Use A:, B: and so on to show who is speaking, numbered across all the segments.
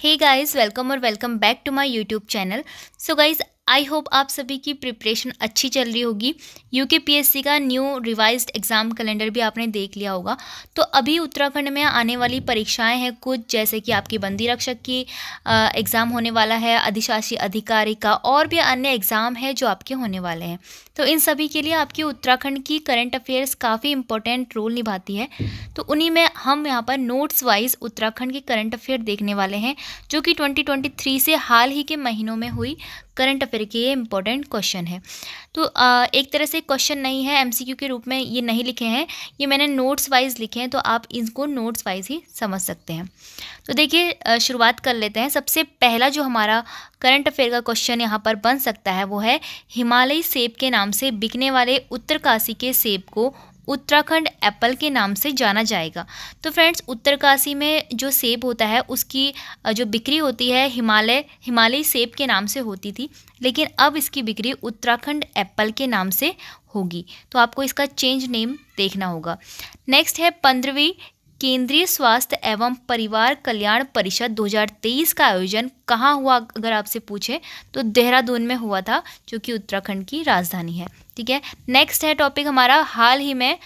A: hey guys welcome or welcome back to my youtube channel so guys I hope आप सभी की preparation अच्छी चल रही होगी यू के पी एस सी का न्यू रिवाइज एग्ज़ाम कैलेंडर भी आपने देख लिया होगा तो अभी उत्तराखंड में आने वाली परीक्षाएं हैं कुछ जैसे कि आपकी बंदी रक्षक की एग्ज़ाम होने वाला है अधिशासी अधिकारी का और भी अन्य एग्ज़ाम है जो आपके होने वाले हैं तो इन सभी के लिए आपकी उत्तराखंड की करंट अफेयर्स काफ़ी इंपॉर्टेंट रोल निभाती है तो उन्हीं में हम यहाँ पर नोट्स वाइज उत्तराखंड के करंट अफेयर देखने वाले हैं जो कि 2023 से हाल ही के महीनों में हुई करंट अफेयर के ये इंपॉर्टेंट क्वेश्चन है तो आ, एक तरह से क्वेश्चन नहीं है एमसीक्यू के रूप में ये नहीं लिखे हैं ये मैंने नोट्स वाइज लिखे हैं तो आप इनको नोट्स वाइज ही समझ सकते हैं तो देखिए शुरुआत कर लेते हैं सबसे पहला जो हमारा करंट अफेयर का क्वेश्चन यहाँ पर बन सकता है वो है हिमालयी सेब के नाम से बिकने वाले उत्तरकाशी के सेब को उत्तराखंड एप्पल के नाम से जाना जाएगा तो फ्रेंड्स उत्तरकाशी में जो सेब होता है उसकी जो बिक्री होती है हिमालय हिमालयी सेब के नाम से होती थी लेकिन अब इसकी बिक्री उत्तराखंड एप्पल के नाम से होगी तो आपको इसका चेंज नेम देखना होगा नेक्स्ट है पंद्रहवीं केंद्रीय स्वास्थ्य एवं परिवार कल्याण परिषद 2023 का आयोजन कहाँ हुआ अगर आपसे पूछे तो देहरादून में हुआ था जो कि उत्तराखंड की राजधानी है ठीक है नेक्स्ट है टॉपिक हमारा हाल ही में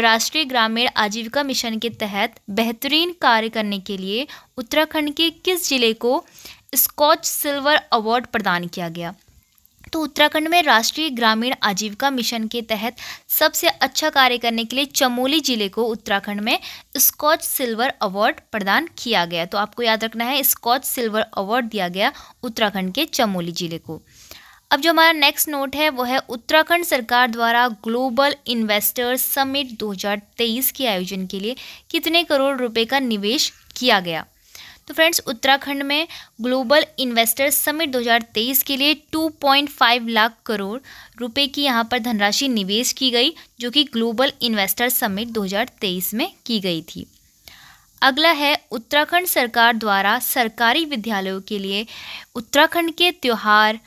A: राष्ट्रीय ग्रामीण आजीविका मिशन के तहत बेहतरीन कार्य करने के लिए उत्तराखंड के किस जिले को स्कॉच सिल्वर अवार्ड प्रदान किया गया तो उत्तराखंड में राष्ट्रीय ग्रामीण आजीविका मिशन के तहत सबसे अच्छा कार्य करने के लिए चमोली जिले को उत्तराखंड में स्कॉच सिल्वर अवार्ड प्रदान किया गया तो आपको याद रखना है स्कॉच सिल्वर अवार्ड दिया गया उत्तराखंड के चमोली जिले को अब जो हमारा नेक्स्ट नोट है वो है उत्तराखंड सरकार द्वारा ग्लोबल इन्वेस्टर्स समिट 2023 के आयोजन के लिए कितने करोड़ रुपए का निवेश किया गया तो फ्रेंड्स उत्तराखंड में ग्लोबल इन्वेस्टर्स समिट 2023 के लिए 2.5 लाख करोड़ रुपए की यहाँ पर धनराशि निवेश की गई जो कि ग्लोबल इन्वेस्टर्स समिट 2023 में की गई थी अगला है उत्तराखंड सरकार द्वारा सरकारी विद्यालयों के लिए उत्तराखंड के त्यौहार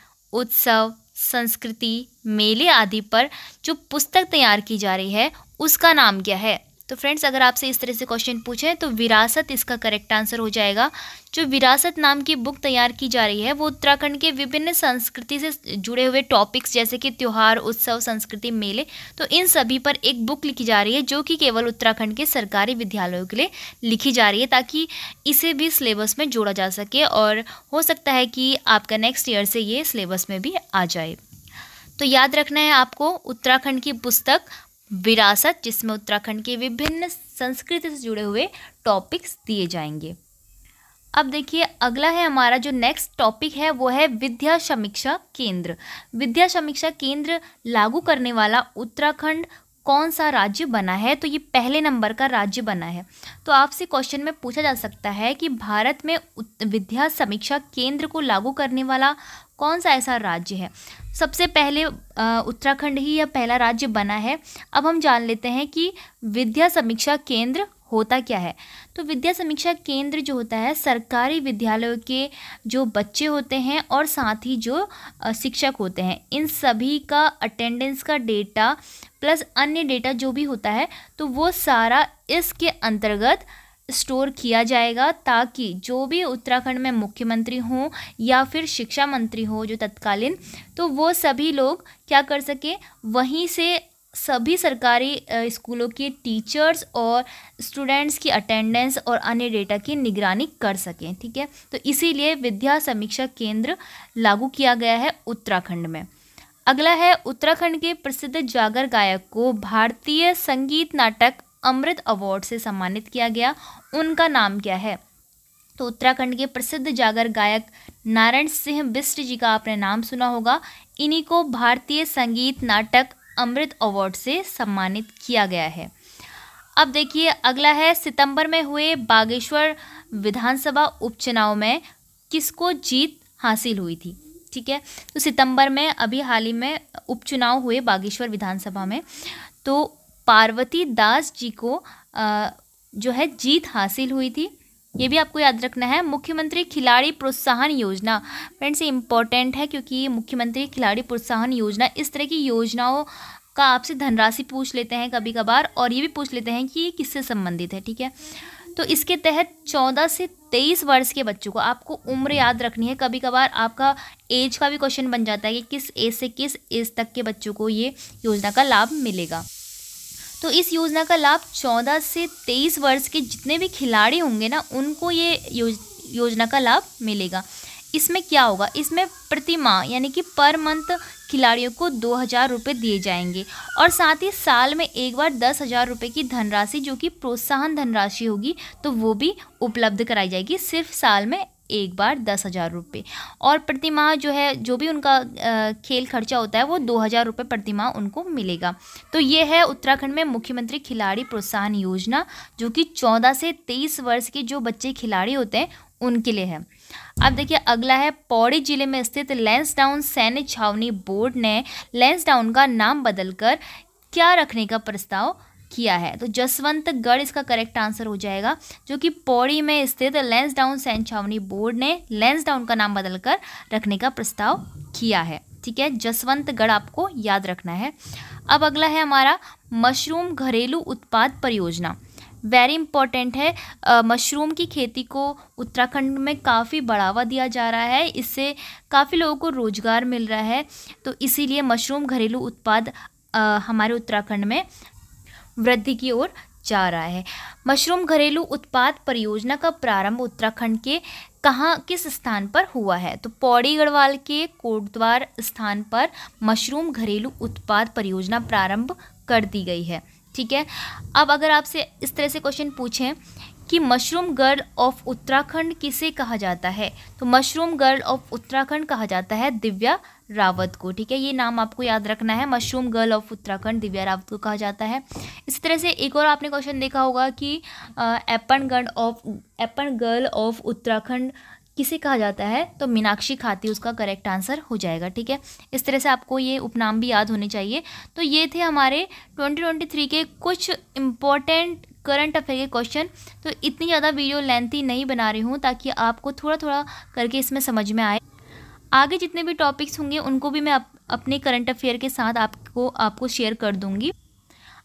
A: उत्सव संस्कृति मेले आदि पर जो पुस्तक तैयार की जा रही है उसका नाम क्या है तो फ्रेंड्स अगर आपसे इस तरह से क्वेश्चन पूछे तो विरासत इसका करेक्ट आंसर हो जाएगा जो विरासत नाम की बुक तैयार की जा रही है वो उत्तराखंड के विभिन्न संस्कृति से जुड़े हुए टॉपिक्स जैसे कि त्यौहार उत्सव संस्कृति मेले तो इन सभी पर एक बुक लिखी जा रही है जो कि केवल उत्तराखंड के सरकारी विद्यालयों के लिए लिखी जा रही है ताकि इसे भी सिलेबस में जोड़ा जा सके और हो सकता है कि आपका नेक्स्ट ईयर से ये सिलेबस में भी आ जाए तो याद रखना है आपको उत्तराखंड की पुस्तक विरासत जिसमें उत्तराखंड के विभिन्न संस्कृति से जुड़े हुए टॉपिक्स दिए जाएंगे अब देखिए अगला है हमारा जो नेक्स्ट टॉपिक है वो है विद्या समीक्षा केंद्र विद्या समीक्षा केंद्र लागू करने वाला उत्तराखंड कौन सा राज्य बना है तो ये पहले नंबर का राज्य बना है तो आपसे क्वेश्चन में पूछा जा सकता है कि भारत में विद्या समीक्षा केंद्र को लागू करने वाला कौन सा ऐसा राज्य है सबसे पहले उत्तराखंड ही यह पहला राज्य बना है अब हम जान लेते हैं कि विद्या समीक्षा केंद्र होता क्या है तो विद्या समीक्षा केंद्र जो होता है सरकारी विद्यालयों के जो बच्चे होते हैं और साथ ही जो शिक्षक होते हैं इन सभी का अटेंडेंस का डेटा प्लस अन्य डेटा जो भी होता है तो वो सारा इसके अंतर्गत स्टोर किया जाएगा ताकि जो भी उत्तराखंड में मुख्यमंत्री हों या फिर शिक्षा मंत्री हो जो तत्कालीन तो वो सभी लोग क्या कर सके वहीं से सभी सरकारी स्कूलों के टीचर्स और स्टूडेंट्स की अटेंडेंस और अन्य डेटा की निगरानी कर सकें ठीक है तो इसीलिए विद्या समीक्षा केंद्र लागू किया गया है उत्तराखंड में अगला है उत्तराखंड के प्रसिद्ध जागर गायक को भारतीय संगीत नाटक अमृत अवार्ड से सम्मानित किया गया उनका नाम क्या है तो उत्तराखंड के प्रसिद्ध जागर गायक नारायण सिंह बिस्ट जी का आपने नाम सुना होगा इन्हीं को भारतीय संगीत नाटक अमृत अवार्ड से सम्मानित किया गया है अब देखिए अगला है सितंबर में हुए बागेश्वर विधानसभा उपचुनाव में किसको जीत हासिल हुई थी ठीक है तो सितंबर में अभी हाल ही में उपचुनाव हुए बागेश्वर विधानसभा में तो पार्वती दास जी को जो है जीत हासिल हुई थी ये भी आपको याद रखना है मुख्यमंत्री खिलाड़ी प्रोत्साहन योजना फ्रेंड्स ये इंपॉर्टेंट है क्योंकि मुख्यमंत्री खिलाड़ी प्रोत्साहन योजना इस तरह की योजनाओं का आपसे धनराशि पूछ लेते हैं कभी कभार और ये भी पूछ लेते हैं कि ये किससे संबंधित है ठीक है तो इसके तहत चौदह से तेईस वर्ष के बच्चों को आपको उम्र याद रखनी है कभी कभार आपका एज का भी क्वेश्चन बन जाता है कि किस एज से किस एज तक के बच्चों को ये योजना का लाभ मिलेगा तो इस योजना का लाभ चौदह से तेईस वर्ष के जितने भी खिलाड़ी होंगे ना उनको ये योज, योजना का लाभ मिलेगा इसमें क्या होगा इसमें प्रति माह यानी कि पर मंथ खिलाड़ियों को दो हज़ार रुपये दिए जाएंगे और साथ ही साल में एक बार दस हज़ार रुपये की धनराशि जो कि प्रोत्साहन धनराशि होगी तो वो भी उपलब्ध कराई जाएगी सिर्फ साल में एक बार दस हज़ार रुपये और प्रतिमाह जो है जो भी उनका खेल खर्चा होता है वो दो हज़ार रुपये प्रतिमाह उनको मिलेगा तो ये है उत्तराखंड में मुख्यमंत्री खिलाड़ी प्रोत्साहन योजना जो कि चौदह से तेईस वर्ष के जो बच्चे खिलाड़ी होते हैं उनके लिए है अब देखिए अगला है पौड़ी जिले में स्थित डाउन सैन्य छावनी बोर्ड ने डाउन का नाम बदलकर क्या रखने का प्रस्ताव किया है तो जसवंतगढ़ इसका करेक्ट आंसर हो जाएगा जो कि पौड़ी में स्थित लेंस डाउन सैन छावनी बोर्ड ने लेंस डाउन का नाम बदलकर रखने का प्रस्ताव किया है ठीक है जसवंतगढ़ आपको याद रखना है अब अगला है हमारा मशरूम घरेलू उत्पाद परियोजना वेरी इंपॉर्टेंट है मशरूम की खेती को उत्तराखंड में काफ़ी बढ़ावा दिया जा रहा है इससे काफ़ी लोगों को रोज़गार मिल रहा है तो इसीलिए मशरूम घरेलू उत्पाद आ, हमारे उत्तराखंड में वृद्धि की ओर जा रहा है मशरूम घरेलू उत्पाद परियोजना का प्रारंभ उत्तराखंड के कहाँ किस स्थान पर हुआ है तो पौड़ी गढ़वाल के कोटद्वार स्थान पर मशरूम घरेलू उत्पाद परियोजना प्रारंभ कर दी गई है ठीक है अब अगर आपसे इस तरह से क्वेश्चन पूछें कि मशरूम गर्ल ऑफ उत्तराखंड किसे कहा जाता है तो मशरूम गर्ल ऑफ उत्तराखंड कहा जाता है दिव्या रावत को ठीक है ये नाम आपको याद रखना है mushroom girl of Uttarakhand Divya Rawat को कहा जाता है इस तरह से एक और आपने क्वेश्चन देखा होगा कि एपनगढ़ of Aipan girl of Uttarakhand किसे कहा जाता है तो मीनाक्षी खाती उसका करेक्ट आंसर हो जाएगा ठीक है इस तरह से आपको ये उपनाम भी याद होने चाहिए तो ये थे हमारे थ्री के कुछ इम्पोर्टेंट करंट अफेयर के क्वेश्चन तो इतनी ज़्यादा वीडियो लेंथी नहीं बना रही हूँ ताकि आपको थोड़ा थोड़ा करके इसमें समझ में आए आगे जितने भी टॉपिक्स होंगे उनको भी मैं अप, अपने करंट अफेयर के साथ आपको आपको शेयर कर दूँगी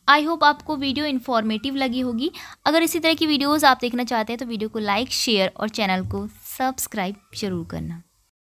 A: आई होप आपको वीडियो इन्फॉर्मेटिव लगी होगी अगर इसी तरह की वीडियोज़ आप देखना चाहते हैं तो वीडियो को लाइक शेयर और चैनल को सब्सक्राइब जरूर करना